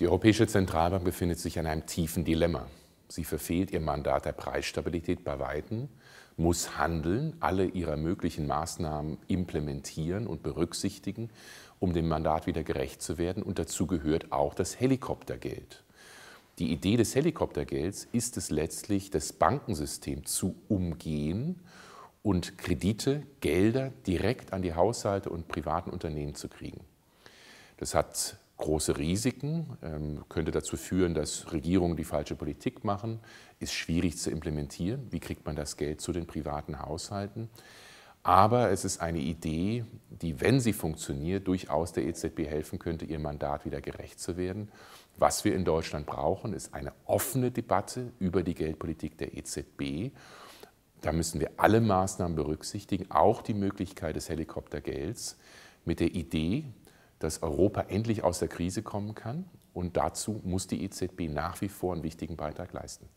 Die Europäische Zentralbank befindet sich in einem tiefen Dilemma. Sie verfehlt ihr Mandat der Preisstabilität bei Weitem, muss handeln, alle ihrer möglichen Maßnahmen implementieren und berücksichtigen, um dem Mandat wieder gerecht zu werden. Und dazu gehört auch das Helikoptergeld. Die Idee des Helikoptergelds ist es letztlich, das Bankensystem zu umgehen und Kredite, Gelder direkt an die Haushalte und privaten Unternehmen zu kriegen. Das hat große Risiken, ähm, könnte dazu führen, dass Regierungen die falsche Politik machen, ist schwierig zu implementieren. Wie kriegt man das Geld zu den privaten Haushalten? Aber es ist eine Idee, die, wenn sie funktioniert, durchaus der EZB helfen könnte, ihr Mandat wieder gerecht zu werden. Was wir in Deutschland brauchen, ist eine offene Debatte über die Geldpolitik der EZB. Da müssen wir alle Maßnahmen berücksichtigen, auch die Möglichkeit des Helikoptergelds mit der Idee, dass Europa endlich aus der Krise kommen kann. Und dazu muss die EZB nach wie vor einen wichtigen Beitrag leisten.